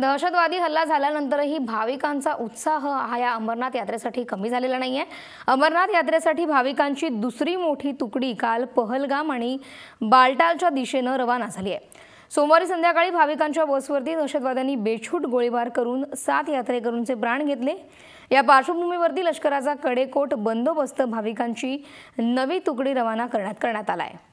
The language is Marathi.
दहशतवादी हल्ला झाल्यानंतरही भाविकांचा उत्साह हा या अमरनाथ यात्रेसाठी कमी झालेला नाही आहे अमरनाथ यात्रेसाठी भाविकांची दुसरी मोठी तुकडी काल पहलगाम आणि बालटालच्या दिशेनं रवाना झाली आहे सोमवारी संध्याकाळी भाविकांच्या बसवरती दहशतवाद्यांनी बेछूट गोळीबार करून सात यात्रेकरूंचे प्राण घेतले या पार्श्वभूमीवरती लष्कराचा कडेकोट बंदोबस्त भाविकांची नवी तुकडी रवाना करण्यात करण्यात आला आहे